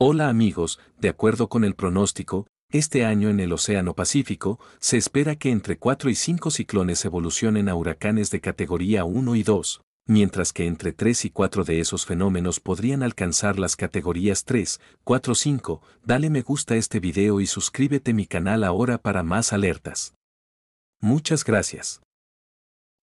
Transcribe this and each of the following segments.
Hola amigos, de acuerdo con el pronóstico, este año en el Océano Pacífico se espera que entre 4 y 5 ciclones evolucionen a huracanes de categoría 1 y 2, mientras que entre 3 y 4 de esos fenómenos podrían alcanzar las categorías 3, 4, 5. Dale me gusta a este video y suscríbete a mi canal ahora para más alertas. Muchas gracias.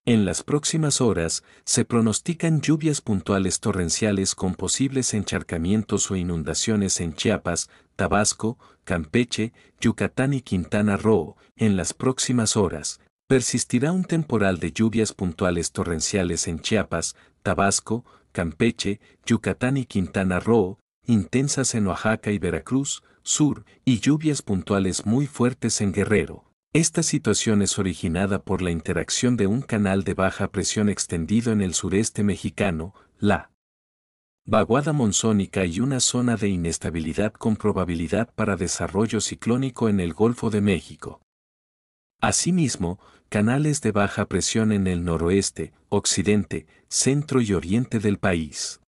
En las próximas horas se pronostican lluvias puntuales torrenciales con posibles encharcamientos o inundaciones en Chiapas, Tabasco, Campeche, Yucatán y Quintana Roo. En las próximas horas persistirá un temporal de lluvias puntuales torrenciales en Chiapas, Tabasco, Campeche, Yucatán y Quintana Roo, intensas en Oaxaca y Veracruz, Sur, y lluvias puntuales muy fuertes en Guerrero. Esta situación es originada por la interacción de un canal de baja presión extendido en el sureste mexicano, la vaguada monzónica y una zona de inestabilidad con probabilidad para desarrollo ciclónico en el Golfo de México. Asimismo, canales de baja presión en el noroeste, occidente, centro y oriente del país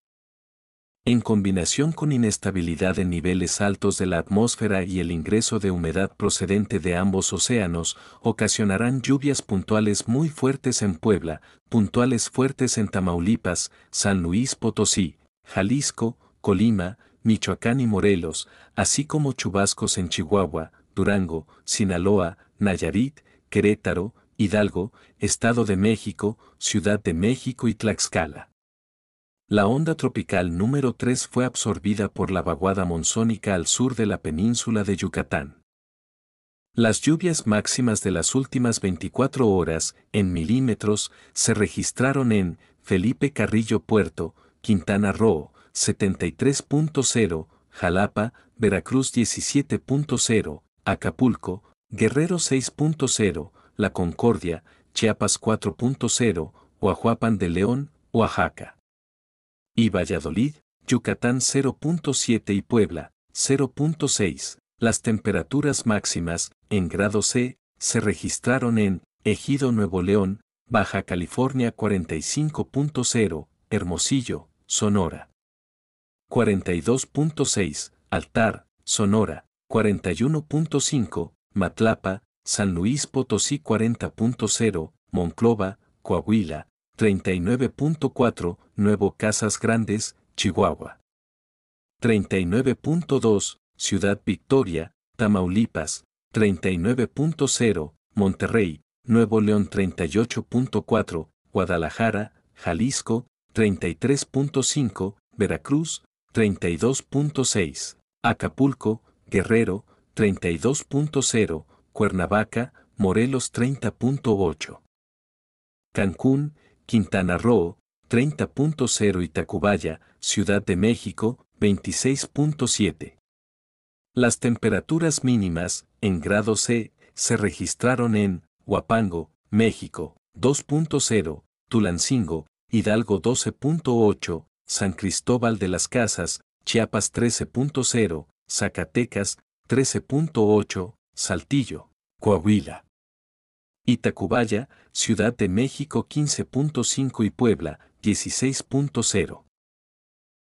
en combinación con inestabilidad en niveles altos de la atmósfera y el ingreso de humedad procedente de ambos océanos, ocasionarán lluvias puntuales muy fuertes en Puebla, puntuales fuertes en Tamaulipas, San Luis Potosí, Jalisco, Colima, Michoacán y Morelos, así como chubascos en Chihuahua, Durango, Sinaloa, Nayarit, Querétaro, Hidalgo, Estado de México, Ciudad de México y Tlaxcala. La onda tropical número 3 fue absorbida por la vaguada monzónica al sur de la península de Yucatán. Las lluvias máximas de las últimas 24 horas, en milímetros, se registraron en Felipe Carrillo Puerto, Quintana Roo, 73.0, Jalapa, Veracruz 17.0, Acapulco, Guerrero 6.0, La Concordia, Chiapas 4.0, Oahuapan de León, Oaxaca y Valladolid, Yucatán 0.7 y Puebla 0.6. Las temperaturas máximas, en grado C, se registraron en Ejido Nuevo León, Baja California 45.0, Hermosillo, Sonora. 42.6, Altar, Sonora, 41.5, Matlapa, San Luis Potosí 40.0, Monclova, Coahuila, 39.4, Nuevo Casas Grandes, Chihuahua. 39.2, Ciudad Victoria, Tamaulipas, 39.0, Monterrey, Nuevo León 38.4, Guadalajara, Jalisco, 33.5, Veracruz, 32.6, Acapulco, Guerrero, 32.0, Cuernavaca, Morelos 30.8. Cancún, Quintana Roo, 30.0 y Tacubaya, Ciudad de México, 26.7. Las temperaturas mínimas, en grado C, se registraron en Huapango, México, 2.0, Tulancingo, Hidalgo 12.8, San Cristóbal de las Casas, Chiapas 13.0, Zacatecas 13.8, Saltillo, Coahuila Itacubaya, Ciudad de México 15.5 y Puebla 16.0.